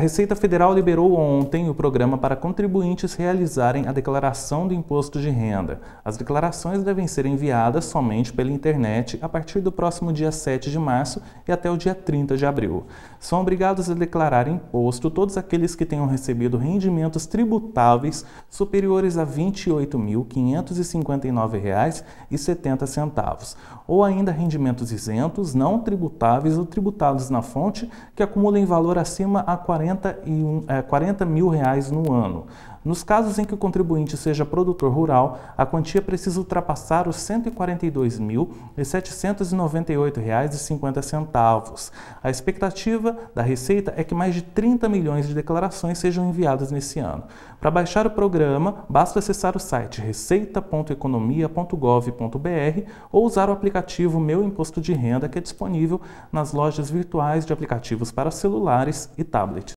A Receita Federal liberou ontem o programa para contribuintes realizarem a declaração do imposto de renda. As declarações devem ser enviadas somente pela internet a partir do próximo dia 7 de março e até o dia 30 de abril. São obrigados a declarar imposto todos aqueles que tenham recebido rendimentos tributáveis superiores a R$ 28.559,70 ou ainda rendimentos isentos, não tributáveis ou tributados na fonte que acumulem valor acima a 40 41, é, 40 mil reais no ano. Nos casos em que o contribuinte seja produtor rural, a quantia precisa ultrapassar os R$ 142.798,50. A expectativa da Receita é que mais de 30 milhões de declarações sejam enviadas nesse ano. Para baixar o programa, basta acessar o site receita.economia.gov.br ou usar o aplicativo Meu Imposto de Renda, que é disponível nas lojas virtuais de aplicativos para celulares e tablets.